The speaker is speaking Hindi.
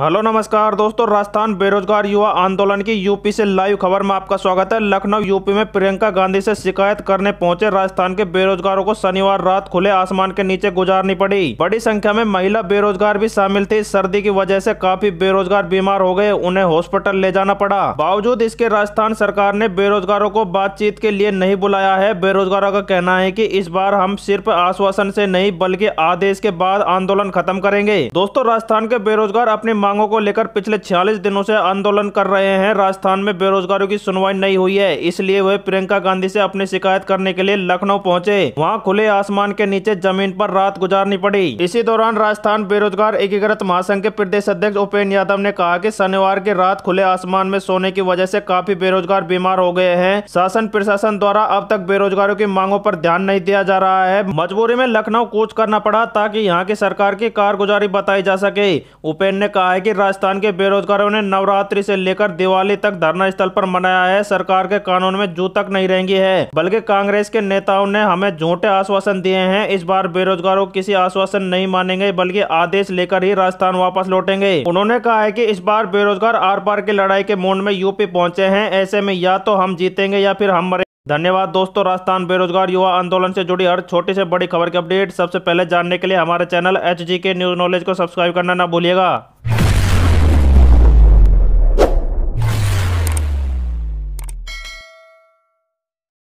हेलो नमस्कार दोस्तों राजस्थान बेरोजगार युवा आंदोलन की यूपी से लाइव खबर में आपका स्वागत है लखनऊ यूपी में प्रियंका गांधी से शिकायत करने पहुंचे राजस्थान के बेरोजगारों को शनिवार रात खुले आसमान के नीचे गुजारनी पड़ी बड़ी संख्या में महिला बेरोजगार भी शामिल थी सर्दी की वजह से काफी बेरोजगार बीमार हो गए उन्हें हॉस्पिटल ले जाना पड़ा बावजूद इसके राजस्थान सरकार ने बेरोजगारों को बातचीत के लिए नहीं बुलाया है बेरोजगारों का कहना है की इस बार हम सिर्फ आश्वासन ऐसी नहीं बल्कि आदेश के बाद आंदोलन खत्म करेंगे दोस्तों राजस्थान के बेरोजगार अपने मांगों को लेकर पिछले छियालीस दिनों से आंदोलन कर रहे हैं राजस्थान में बेरोजगारों की सुनवाई नहीं हुई है इसलिए वे प्रियंका गांधी से अपनी शिकायत करने के लिए लखनऊ पहुंचे वहां खुले आसमान के नीचे जमीन पर रात गुजारनी पड़ी इसी दौरान राजस्थान बेरोजगार एकीकृत महासंघ के प्रदेश अध्यक्ष उपेन्द्र यादव ने कहा की शनिवार की रात खुले आसमान में सोने की वजह ऐसी काफी बेरोजगार बीमार हो गए हैं शासन प्रशासन द्वारा अब तक बेरोजगारों की मांगों आरोप ध्यान नहीं दिया जा रहा है मजबूरी में लखनऊ कूच करना पड़ा ताकि यहाँ की सरकार की कारगुजारी बताई जा सके उपेन्द्र ने कहा है कि राजस्थान के बेरोजगारों ने नवरात्रि से लेकर दिवाली तक धरना स्थल पर मनाया है सरकार के कानून में जू तक नहीं रहेंगी है बल्कि कांग्रेस के नेताओं ने हमें झूठे आश्वासन दिए हैं इस बार बेरोजगारों किसी आश्वासन नहीं मानेंगे बल्कि आदेश लेकर ही राजस्थान वापस लौटेंगे उन्होंने कहा है की इस बार बेरोजगार आर पार की लड़ाई के मूड में यूपी पहुँचे है ऐसे में या तो हम जीतेंगे या फिर हम धन्यवाद दोस्तों राजस्थान बेरोजगार युवा आंदोलन से जुड़ी हर छोटी से बड़ी खबर की अपडेट सबसे पहले जानने के लिए हमारे चैनल एच न्यूज नॉलेज को सब्सक्राइब करना ना भूलिएगा